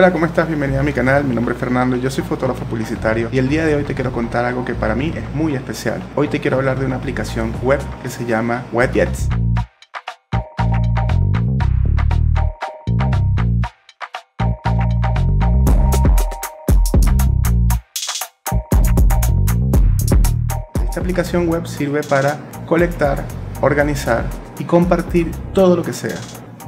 Hola, ¿cómo estás? Bienvenido a mi canal, mi nombre es Fernando, yo soy fotógrafo publicitario y el día de hoy te quiero contar algo que para mí es muy especial. Hoy te quiero hablar de una aplicación web que se llama WebJets. Esta aplicación web sirve para colectar, organizar y compartir todo lo que sea.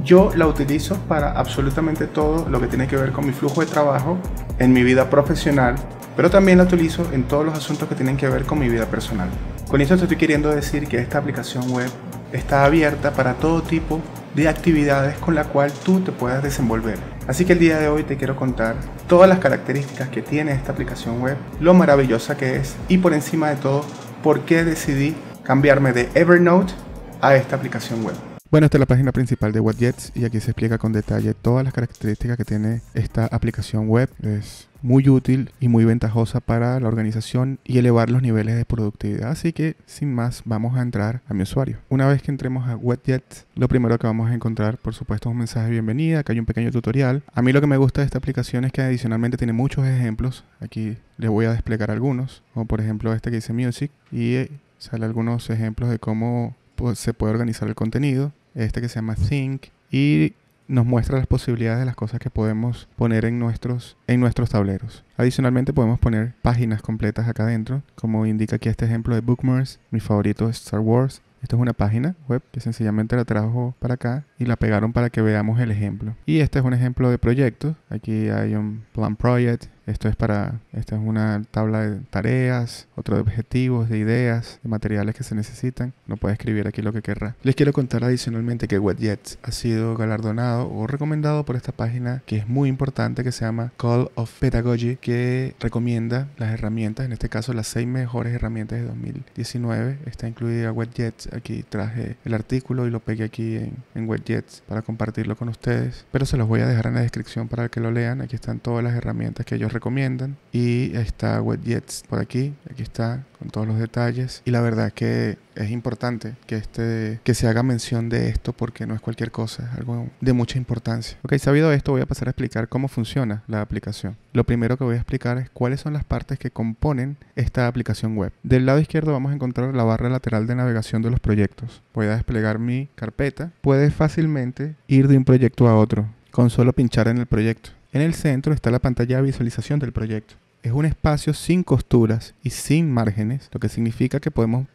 Yo la utilizo para absolutamente todo lo que tiene que ver con mi flujo de trabajo, en mi vida profesional, pero también la utilizo en todos los asuntos que tienen que ver con mi vida personal. Con esto te estoy queriendo decir que esta aplicación web está abierta para todo tipo de actividades con la cual tú te puedas desenvolver. Así que el día de hoy te quiero contar todas las características que tiene esta aplicación web, lo maravillosa que es y por encima de todo, por qué decidí cambiarme de Evernote a esta aplicación web. Bueno, esta es la página principal de WhatJets y aquí se explica con detalle todas las características que tiene esta aplicación web. Es muy útil y muy ventajosa para la organización y elevar los niveles de productividad. Así que sin más vamos a entrar a mi usuario. Una vez que entremos a WebJets, lo primero que vamos a encontrar por supuesto es un mensaje de bienvenida, que hay un pequeño tutorial. A mí lo que me gusta de esta aplicación es que adicionalmente tiene muchos ejemplos. Aquí les voy a desplegar algunos, como por ejemplo este que dice Music y eh, sale algunos ejemplos de cómo pues, se puede organizar el contenido este que se llama Think, y nos muestra las posibilidades de las cosas que podemos poner en nuestros, en nuestros tableros. Adicionalmente podemos poner páginas completas acá adentro, como indica aquí este ejemplo de Bookmarks, mi favorito es Star Wars. Esto es una página web que sencillamente la trajo para acá y la pegaron para que veamos el ejemplo. Y este es un ejemplo de proyecto, Aquí hay un plan project, esto es para, esta es una tabla de tareas, otro de objetivos, de ideas, de materiales que se necesitan. No puede escribir aquí lo que querrá. Les quiero contar adicionalmente que WetJets ha sido galardonado o recomendado por esta página que es muy importante que se llama Call of Pedagogy que recomienda las herramientas, en este caso las seis mejores herramientas de 2019. Está incluida WetJets. Aquí traje el artículo y lo pegué aquí en, en WetJets para compartirlo con ustedes. Pero se los voy a dejar en la descripción para que lo lean. Aquí están todas las herramientas que ellos recomiendan. Y está WebJets por aquí, aquí está con todos los detalles. Y la verdad que es importante que, este, que se haga mención de esto porque no es cualquier cosa, es algo de mucha importancia. Ok, sabido esto voy a pasar a explicar cómo funciona la aplicación. Lo primero que voy a explicar es cuáles son las partes que componen esta aplicación web. Del lado izquierdo vamos a encontrar la barra lateral de navegación de los proyectos. Voy a desplegar mi carpeta. Puedes fácilmente ir de un proyecto a otro con solo pinchar en el proyecto. En el centro está la pantalla de visualización del proyecto. Es un espacio sin costuras y sin márgenes, lo que significa que podemos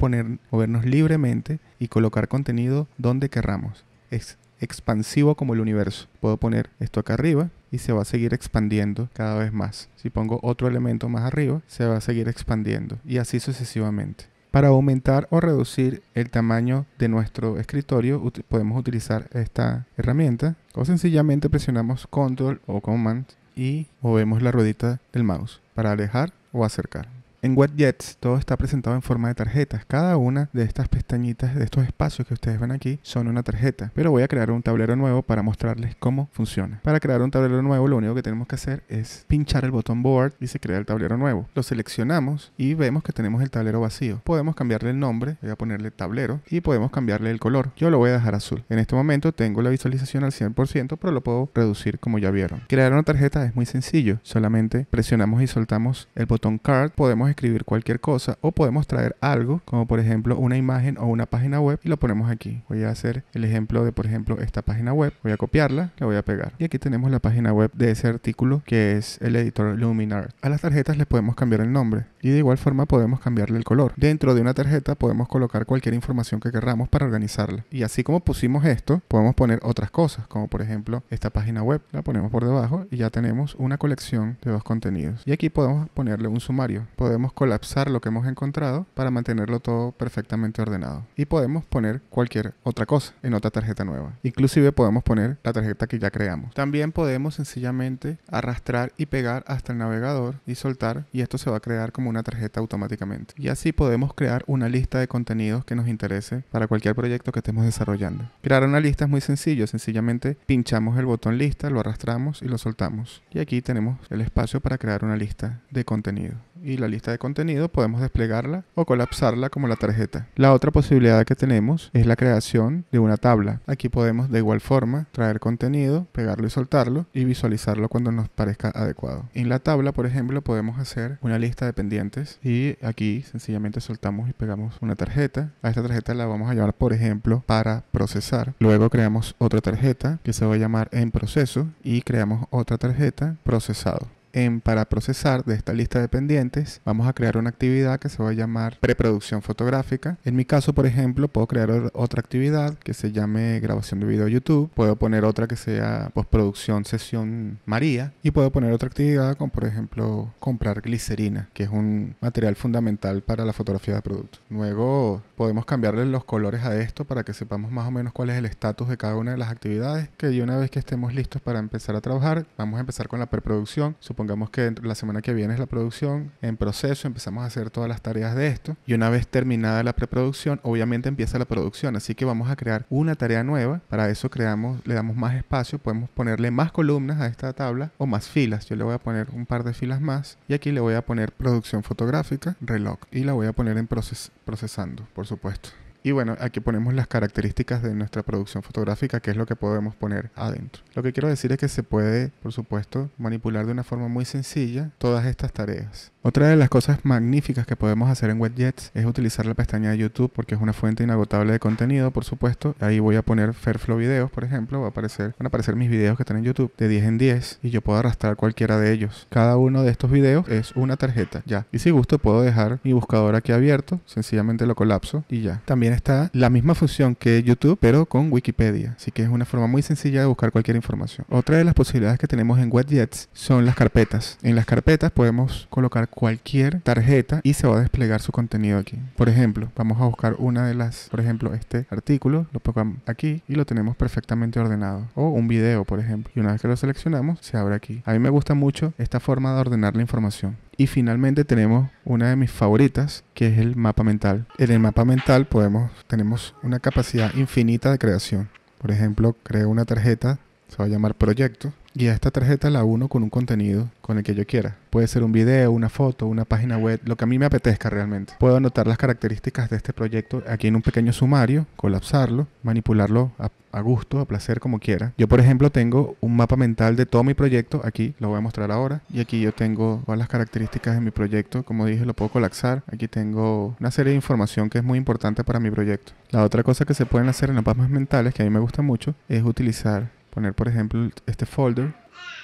movernos libremente y colocar contenido donde querramos. Es expansivo como el universo. Puedo poner esto acá arriba y se va a seguir expandiendo cada vez más. Si pongo otro elemento más arriba, se va a seguir expandiendo y así sucesivamente. Para aumentar o reducir el tamaño de nuestro escritorio podemos utilizar esta herramienta o sencillamente presionamos control o command y movemos la ruedita del mouse para alejar o acercar. En WebJets todo está presentado en forma de tarjetas. Cada una de estas pestañitas, de estos espacios que ustedes ven aquí, son una tarjeta. Pero voy a crear un tablero nuevo para mostrarles cómo funciona. Para crear un tablero nuevo, lo único que tenemos que hacer es pinchar el botón Board y se crea el tablero nuevo. Lo seleccionamos y vemos que tenemos el tablero vacío. Podemos cambiarle el nombre, voy a ponerle tablero y podemos cambiarle el color. Yo lo voy a dejar azul. En este momento tengo la visualización al 100%, pero lo puedo reducir como ya vieron. Crear una tarjeta es muy sencillo. Solamente presionamos y soltamos el botón Card. Podemos escribir cualquier cosa o podemos traer algo, como por ejemplo una imagen o una página web y lo ponemos aquí. Voy a hacer el ejemplo de, por ejemplo, esta página web. Voy a copiarla, la voy a pegar. Y aquí tenemos la página web de ese artículo que es el editor Luminar. A las tarjetas le podemos cambiar el nombre y de igual forma podemos cambiarle el color. Dentro de una tarjeta podemos colocar cualquier información que queramos para organizarla. Y así como pusimos esto, podemos poner otras cosas, como por ejemplo esta página web. La ponemos por debajo y ya tenemos una colección de dos contenidos. Y aquí podemos ponerle un sumario. Podemos podemos colapsar lo que hemos encontrado para mantenerlo todo perfectamente ordenado. Y podemos poner cualquier otra cosa en otra tarjeta nueva. Inclusive podemos poner la tarjeta que ya creamos. También podemos sencillamente arrastrar y pegar hasta el navegador y soltar y esto se va a crear como una tarjeta automáticamente. Y así podemos crear una lista de contenidos que nos interese para cualquier proyecto que estemos desarrollando. Crear una lista es muy sencillo, sencillamente pinchamos el botón lista, lo arrastramos y lo soltamos. Y aquí tenemos el espacio para crear una lista de contenido y la lista de contenido podemos desplegarla o colapsarla como la tarjeta. La otra posibilidad que tenemos es la creación de una tabla. Aquí podemos de igual forma traer contenido, pegarlo y soltarlo y visualizarlo cuando nos parezca adecuado. En la tabla, por ejemplo, podemos hacer una lista de pendientes y aquí sencillamente soltamos y pegamos una tarjeta. A esta tarjeta la vamos a llamar, por ejemplo, para procesar. Luego creamos otra tarjeta que se va a llamar en proceso y creamos otra tarjeta procesado en para procesar de esta lista de pendientes, vamos a crear una actividad que se va a llamar preproducción fotográfica. En mi caso, por ejemplo, puedo crear otra actividad que se llame grabación de video YouTube, puedo poner otra que sea postproducción sesión María y puedo poner otra actividad como por ejemplo comprar glicerina, que es un material fundamental para la fotografía de producto. Luego podemos cambiarle los colores a esto para que sepamos más o menos cuál es el estatus de cada una de las actividades, que una vez que estemos listos para empezar a trabajar, vamos a empezar con la preproducción pongamos que la semana que viene es la producción, en proceso empezamos a hacer todas las tareas de esto y una vez terminada la preproducción, obviamente empieza la producción, así que vamos a crear una tarea nueva, para eso creamos, le damos más espacio, podemos ponerle más columnas a esta tabla o más filas, yo le voy a poner un par de filas más y aquí le voy a poner producción fotográfica, reloj y la voy a poner en procesando, por supuesto. Y bueno, aquí ponemos las características de nuestra producción fotográfica, que es lo que podemos poner adentro. Lo que quiero decir es que se puede, por supuesto, manipular de una forma muy sencilla todas estas tareas. Otra de las cosas magníficas que podemos hacer en WebJets es utilizar la pestaña de YouTube porque es una fuente inagotable de contenido, por supuesto. Ahí voy a poner Fairflow videos, por ejemplo, va a aparecer, van a aparecer mis videos que están en YouTube de 10 en 10 y yo puedo arrastrar cualquiera de ellos. Cada uno de estos videos es una tarjeta, ya. Y si gusto puedo dejar mi buscador aquí abierto, sencillamente lo colapso y ya. También está la misma función que YouTube, pero con Wikipedia. Así que es una forma muy sencilla de buscar cualquier información. Otra de las posibilidades que tenemos en WebJets son las carpetas. En las carpetas podemos colocar cualquier tarjeta y se va a desplegar su contenido aquí. Por ejemplo, vamos a buscar una de las, por ejemplo, este artículo, lo pongo aquí y lo tenemos perfectamente ordenado. O un video, por ejemplo. Y una vez que lo seleccionamos, se abre aquí. A mí me gusta mucho esta forma de ordenar la información. Y finalmente tenemos una de mis favoritas, que es el mapa mental. En el mapa mental podemos, tenemos una capacidad infinita de creación. Por ejemplo, creo una tarjeta, se va a llamar proyecto, y a esta tarjeta la uno con un contenido con el que yo quiera. Puede ser un video, una foto, una página web, lo que a mí me apetezca realmente. Puedo anotar las características de este proyecto aquí en un pequeño sumario, colapsarlo, manipularlo a, a gusto, a placer, como quiera. Yo, por ejemplo, tengo un mapa mental de todo mi proyecto aquí, lo voy a mostrar ahora. Y aquí yo tengo todas las características de mi proyecto. Como dije, lo puedo colapsar. Aquí tengo una serie de información que es muy importante para mi proyecto. La otra cosa que se pueden hacer en los mapas mentales, que a mí me gusta mucho, es utilizar poner, por ejemplo, este folder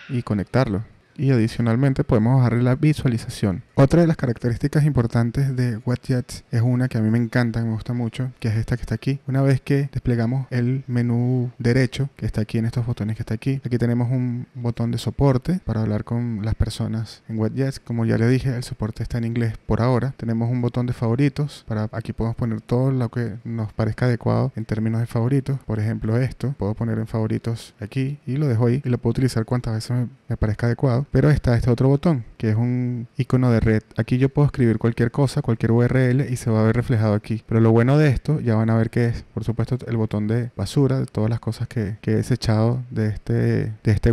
y conectarlo y adicionalmente podemos bajarle la visualización. Otra de las características importantes de WetJets es una que a mí me encanta, me gusta mucho, que es esta que está aquí. Una vez que desplegamos el menú derecho, que está aquí en estos botones que está aquí, aquí tenemos un botón de soporte para hablar con las personas en WetJets. Como ya le dije, el soporte está en inglés por ahora. Tenemos un botón de favoritos, para aquí podemos poner todo lo que nos parezca adecuado en términos de favoritos. Por ejemplo, esto, puedo poner en favoritos aquí y lo dejo ahí y lo puedo utilizar cuantas veces me parezca adecuado pero está este otro botón, que es un icono de red. Aquí yo puedo escribir cualquier cosa, cualquier URL y se va a ver reflejado aquí. Pero lo bueno de esto, ya van a ver que es. Por supuesto, el botón de basura, de todas las cosas que, he desechado de este, de este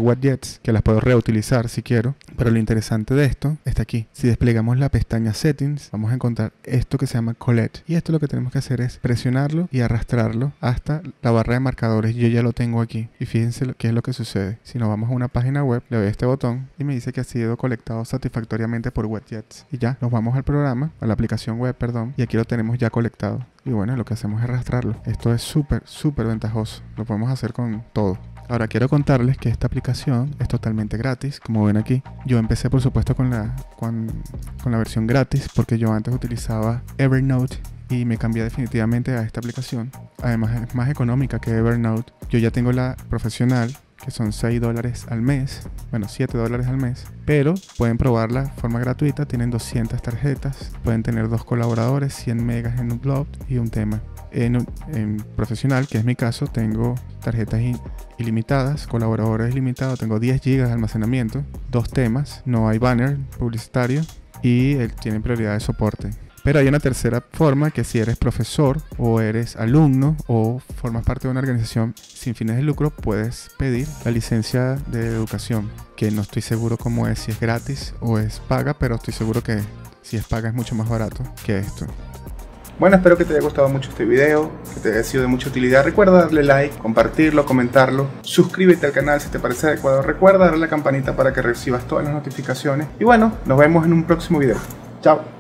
que las puedo reutilizar si quiero. Pero lo interesante de esto está aquí. Si desplegamos la pestaña Settings, vamos a encontrar esto que se llama Collect. Y esto lo que tenemos que hacer es presionarlo y arrastrarlo hasta la barra de marcadores. Yo ya lo tengo aquí. Y fíjense qué es lo que sucede. Si nos vamos a una página web, le doy a este botón y me dice que ha sido colectado satisfactoriamente por WebJets. Y ya, nos vamos al programa, a la aplicación web, perdón, y aquí lo tenemos ya colectado. Y bueno, lo que hacemos es arrastrarlo. Esto es súper, súper ventajoso. Lo podemos hacer con todo. Ahora quiero contarles que esta aplicación es totalmente gratis, como ven aquí. Yo empecé por supuesto con la, con la versión gratis porque yo antes utilizaba Evernote y me cambié definitivamente a esta aplicación. Además es más económica que Evernote. Yo ya tengo la profesional que son 6 dólares al mes, bueno, 7 dólares al mes, pero pueden probarla de forma gratuita, tienen 200 tarjetas, pueden tener dos colaboradores, 100 megas en un blog y un tema. En, profesional, que es mi caso, tengo tarjetas ilimitadas, colaboradores ilimitados, tengo 10 gigas de almacenamiento, dos temas, no hay banner publicitario y tienen prioridad de soporte. Pero hay una tercera forma que si eres profesor o eres alumno o formas parte de una organización sin fines de lucro, puedes pedir la licencia de educación, que no estoy seguro cómo es, si es gratis o es paga, pero estoy seguro que si es paga es mucho más barato que esto. Bueno, espero que te haya gustado mucho este video, que te haya sido de mucha utilidad. Recuerda darle like, compartirlo, comentarlo. Suscríbete al canal si te parece adecuado. Recuerda darle la campanita para que recibas todas las notificaciones. Y bueno, nos vemos en un próximo video. Chao.